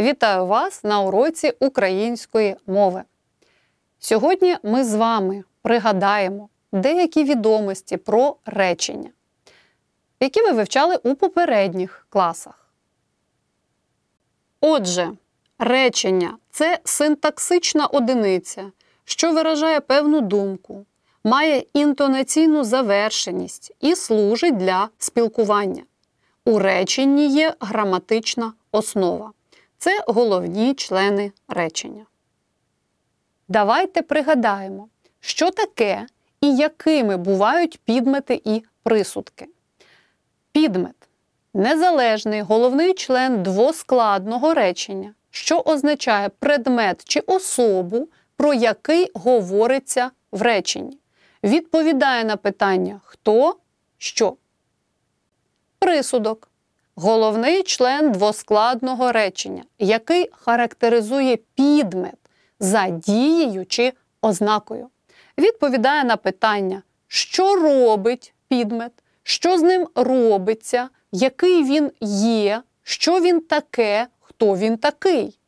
Вітаю вас на уроці української мови. Сьогодні ми з вами пригадаємо деякі відомості про речення, які ви вивчали у попередніх класах. Отже, речення це синтаксична одиниця, що виражає певну думку, має інтонаційну завершеність і служить для спілкування. У реченні є граматична основа. Це головні члени речення. Давайте пригадаємо, що таке і якими бувають підмети і присудки. Підмет незалежний головний член двоскладного речення, що означає предмет чи особу, про який говориться в реченні. Відповідає на питання хто, що. Присудок головний член двоскладного речення, який характеризує підмет за дією чи ознакою. Відповідає на питання, що робить підмет, що з ним робиться, який він є, що він таке, хто він такий.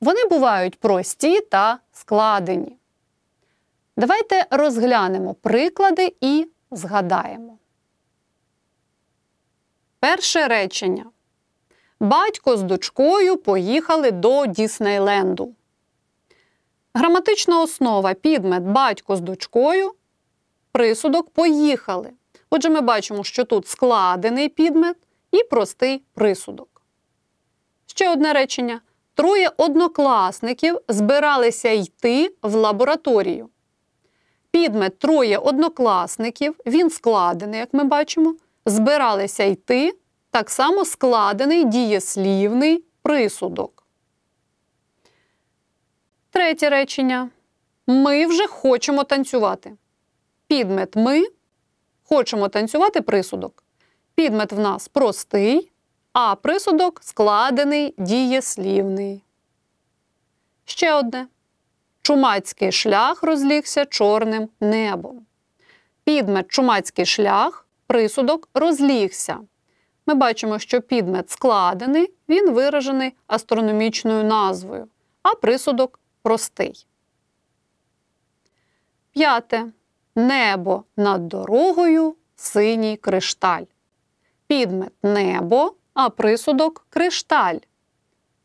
Вони бувають прості та складені. Давайте розглянемо приклади і згадаємо. Перше речення. Батько з дочкою поїхали до Діснейленду. Граматична основа підмет батько з дочкою. Присудок поїхали. Отже, ми бачимо, що тут складений підмет і простий присудок. Ще одне речення. Троє однокласників збиралися йти в лабораторію. Підмет троє однокласників, він складений, як ми бачимо збиралися йти, так само складений дієслівний присудок. Третє речення. Ми вже хочемо танцювати. Підмет ми хочемо танцювати присудок. Підмет в нас простий, а присудок складений дієслівний. Ще одне. Чумацький шлях розлігся чорним небом. Підмет чумацький шлях присудок розлігся. Ми бачимо, що підмет складений, він виражений астрономічною назвою, а присудок простий. П'яте. Небо над дорогою синій кришталь. Підмет небо, а присудок кришталь.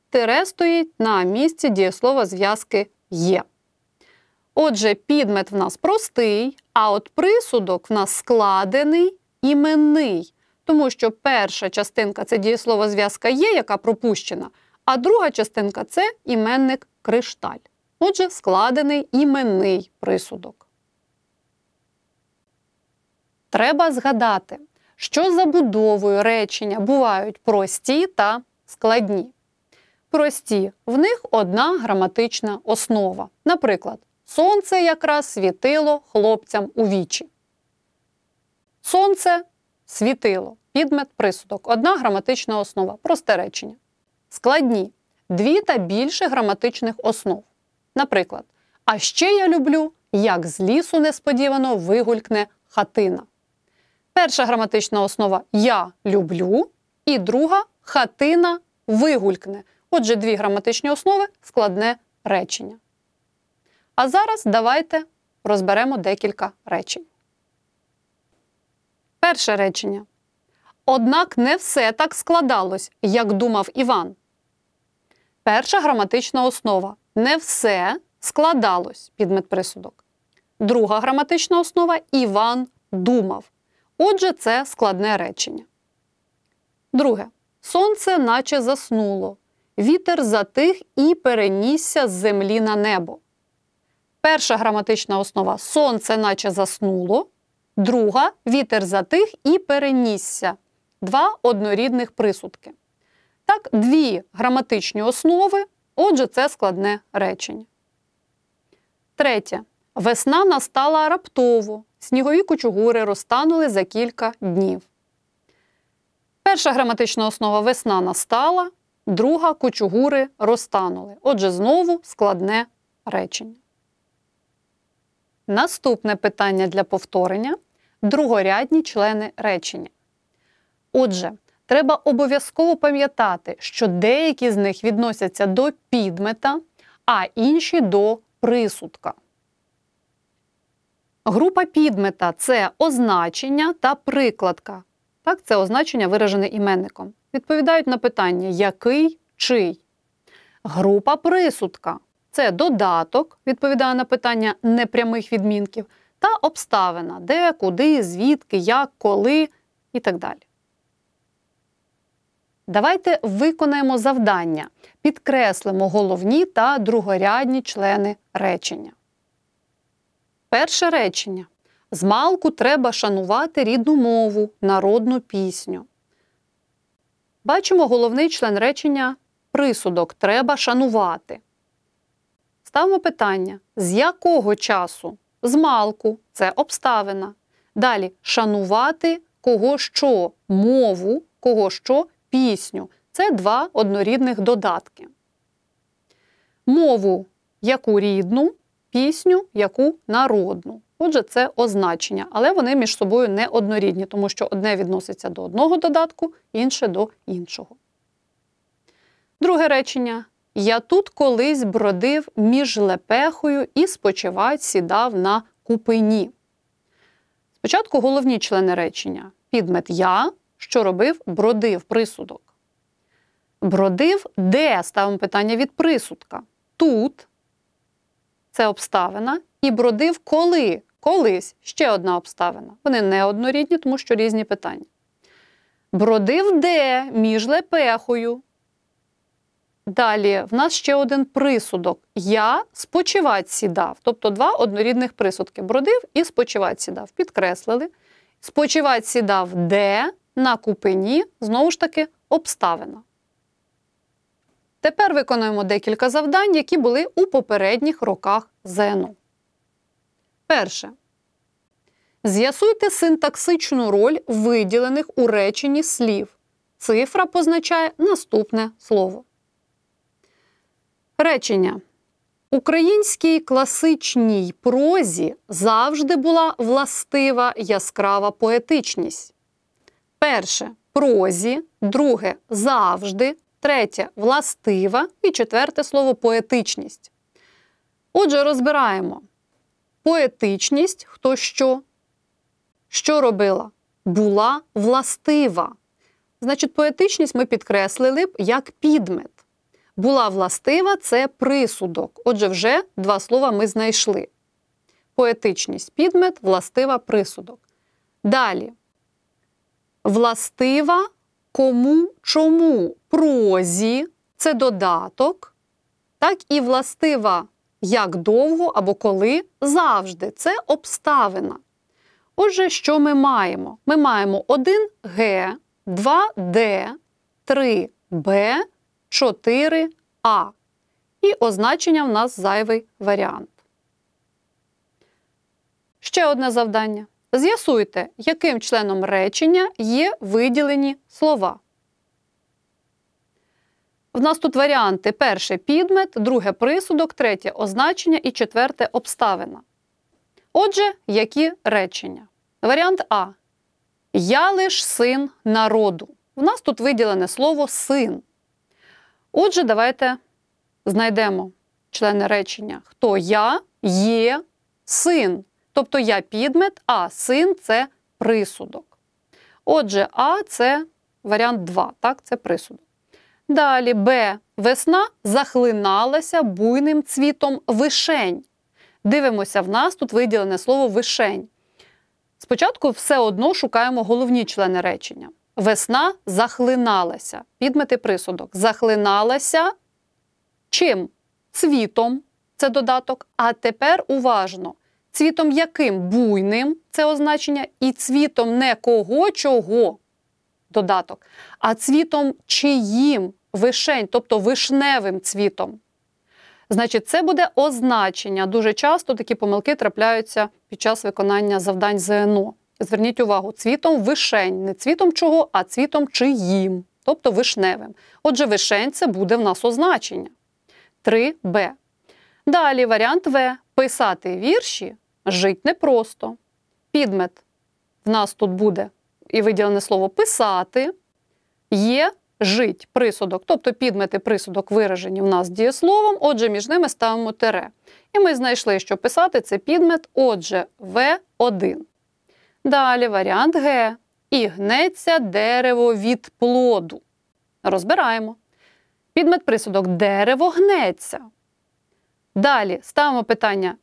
Тире стоїть на місці дієслова зв'язки є. Отже, підмет в нас простий, а от присудок в нас складений іменний, тому що перша частинка це дієслово зв'язка є, яка пропущена, а друга частинка це іменник кришталь. Отже, складений іменний присудок. Треба згадати, що забудовою речення бувають прості та складні. Прості в них одна граматична основа. Наприклад, сонце якраз світило хлопцям у вічі. Сонце світило, підмет присудок, одна граматична основа, просте речення. Складні дві та більше граматичних основ. Наприклад, а ще я люблю, як з лісу несподівано вигулькне хатина. Перша граматична основа я люблю, і друга хатина вигулькне. Отже, дві граматичні основи складне речення. А зараз давайте розберемо декілька речень. Перше речення. Однак не все так складалось, як думав Іван. Перша граматична основа. Не все складалось підмет присудок. Друга граматична основа Іван думав. Отже, це складне речення. Друге. Сонце наче заснуло. Вітер затих і перенісся з землі на небо. Перша граматична основа Сонце наче заснуло. Друга вітер затих і перенісся. Два однорідних присудки. Так, дві граматичні основи. Отже, це складне речення. Третє. Весна настала раптово. Снігові кучугури розтанули за кілька днів. Перша граматична основа весна настала. Друга кучугури розтанули. Отже, знову складне речення. Наступне питання для повторення другорядні члени речення. Отже, треба обов'язково пам'ятати, що деякі з них відносяться до підмета, а інші до присудка. Група підмета це означення та прикладка. Так, це означення виражене іменником. Відповідають на питання який чий. Група присудка це додаток, відповідає на питання непрямих відмінків, та обставина, де, куди, звідки, як, коли і так далі. Давайте виконаємо завдання, підкреслимо головні та другорядні члени речення. Перше речення. Змалку треба шанувати рідну мову, народну пісню. Бачимо головний член речення присудок треба шанувати. Ставимо питання, з якого часу? З малку – це обставина. Далі шанувати кого що, мову, кого що, пісню. Це два однорідних додатки. Мову яку рідну, пісню яку народну. Отже, це означення, але вони між собою не однорідні, тому що одне відноситься до одного додатку, інше до іншого. Друге речення я тут колись бродив між лепехою і спочивать сідав на купині. Спочатку головні члени речення. Підмет я, що робив, бродив присудок. Бродив де? Ставимо питання від присудка. Тут це обставина. І бродив коли? Колись ще одна обставина. Вони не однорідні, тому що різні питання. Бродив де між лепехою. Далі в нас ще один присудок. Я спочивать сідав. Тобто два однорідних присудки. Бродив і спочивать сідав. Підкреслили. Спочивать сідав де на купині, знову ж таки, обставина. Тепер виконуємо декілька завдань, які були у попередніх роках ЗНО. Перше. З'ясуйте синтаксичну роль виділених у реченні слів. Цифра позначає наступне слово. Речення українській класичній прозі завжди була властива яскрава поетичність. Перше прозі, друге завжди, третє властива і четверте слово поетичність. Отже, розбираємо поетичність хто що, що робила? Була властива. Значить, поетичність ми підкреслили б як підмет була властива це присудок. Отже, вже два слова ми знайшли. Поетичність підмет, властива присудок. Далі. Властива кому чому прозі це додаток. Так і властива як довго або коли завжди. Це обставина. Отже, що ми маємо? Ми маємо 1Г, 2Д, 3Б 4А. І означення в нас зайвий варіант. Ще одне завдання. З'ясуйте, яким членом речення є виділені слова. В нас тут варіанти перше підмет, друге присудок, третє означення і четверте обставина. Отже, які речення? Варіант А. Я лиш син народу. В нас тут виділене слово син. Отже, давайте знайдемо члени речення, хто я є син. Тобто я підмет, а син це присудок. Отже, А це варіант 2, так, це присудок. Далі Б. Весна захлиналася буйним цвітом вишень. Дивимося, в нас тут виділене слово вишень. Спочатку все одно шукаємо головні члени речення. Весна захлиналася. Підмети присудок. Захлиналася чим? Цвітом це додаток. А тепер уважно. Цвітом яким буйним це означення, і цвітом не кого чого додаток, а цвітом чиїм вишень, тобто вишневим цвітом. Значить, це буде означення. Дуже часто такі помилки трапляються під час виконання завдань ЗНО. Зверніть увагу, цвітом вишень, не цвітом чого, а цвітом чиїм, тобто вишневим. Отже, вишень це буде в нас означення. 3Б. Далі варіант В. Писати вірші жить непросто. Підмет. В нас тут буде і виділене слово писати. Є жить присудок, тобто підмети присудок виражені в нас дієсловом, отже, між ними ставимо тире. І ми знайшли, що писати це підмет, отже, В1. Далі варіант Г. І гнеться дерево від плоду. Розбираємо. Підмет присудок дерево гнеться. Далі ставимо питання: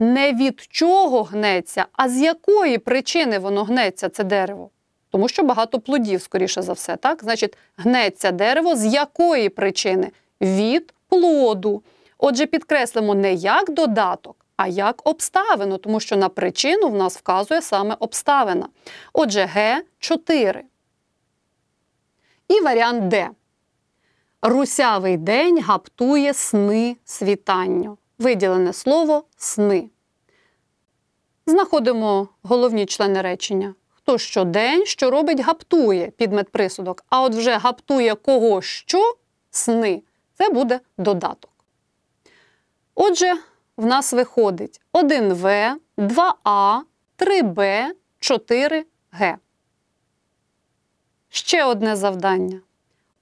не від чого гнеться, а з якої причини воно гнеться це дерево? Тому що багато плодів, скоріше за все, так? Значить, гнеться дерево з якої причини? Від плоду. Отже, підкреслимо не як додаток, а як обставину, тому що на причину в нас вказує саме обставина. Отже, Г 4. І варіант Д. Русявий день гаптує сни світанню. Виділене слово сни. Знаходимо головні члени речення. Хто щодень, що робить, гаптує підмет присудок. А от вже гаптує кого що сни. Це буде додаток. Отже, в нас виходить 1В, 2А, 3Б, 4Г. Ще одне завдання.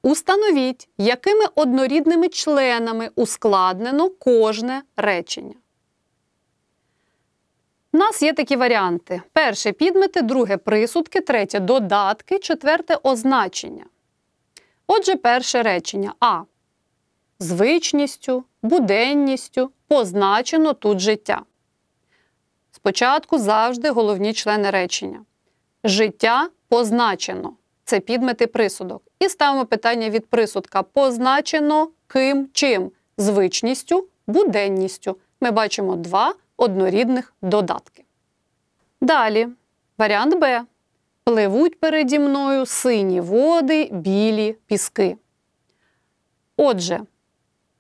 Установіть, якими однорідними членами ускладнено кожне речення. У нас є такі варіанти: перше підмети, друге присудки, третє додатки, четверте означення. Отже, перше речення А. Звичністю, буденністю, позначено тут життя. Спочатку завжди головні члени речення. Життя позначено це підмети присудок. І ставимо питання від присудка. Позначено ким чим? Звичністю, буденністю. Ми бачимо два однорідних додатки. Далі, варіант Б. Пливуть переді мною сині води, білі піски. Отже,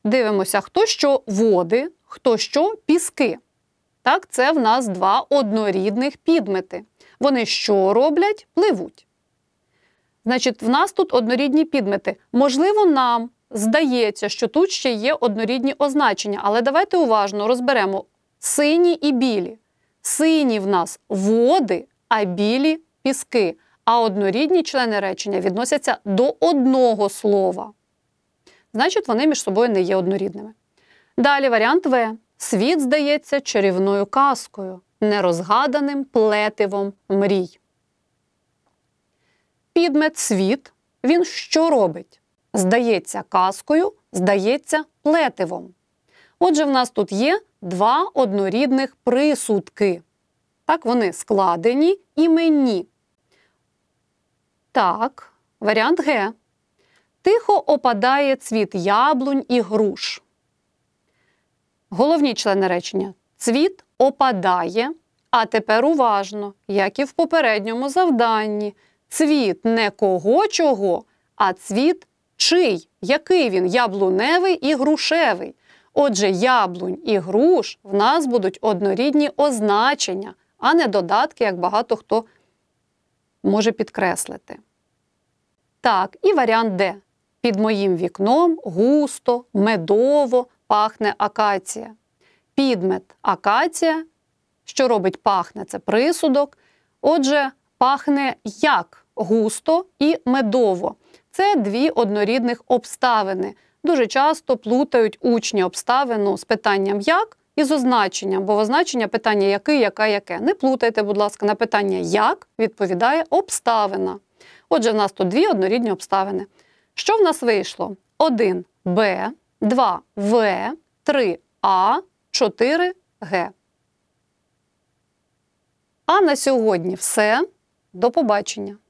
дивимося, хто що води, хто що піски. Так, це в нас два однорідних підмети. Вони що роблять? Пливуть. Значить, в нас тут однорідні підмети. Можливо, нам здається, що тут ще є однорідні означення, але давайте уважно розберемо сині і білі. Сині в нас води, а білі піски. А однорідні члени речення відносяться до одного слова. Значить, вони між собою не є однорідними. Далі варіант В. Світ здається чарівною казкою, нерозгаданим плетивом мрій. Підмет світ. Він що робить? Здається казкою, здається плетивом. Отже, в нас тут є два однорідних присудки. Так, вони складені іменні. Так, варіант Г. Тихо опадає цвіт яблунь і груш. Головні члени речення: цвіт опадає, а тепер уважно, як і в попередньому завданні. Цвіт не кого чого, а цвіт чий, який він яблуневий і грушевий. Отже, яблунь і груш в нас будуть однорідні означення, а не додатки, як багато хто може підкреслити. Так, і варіант Д. Під моїм вікном густо, медово, пахне акація. Підмет акація. Що робить пахне це присудок. Отже, пахне як густо і медово. Це дві однорідних обставини. Дуже часто плутають учні обставину з питанням як і з означенням, бо означення питання який, яка, яке. Не плутайте, будь ласка, на питання як відповідає обставина. Отже, в нас тут дві однорідні обставини. Що в нас вийшло? 1 Б 2В, 3А, 4Г. А на сьогодні все. До побачення!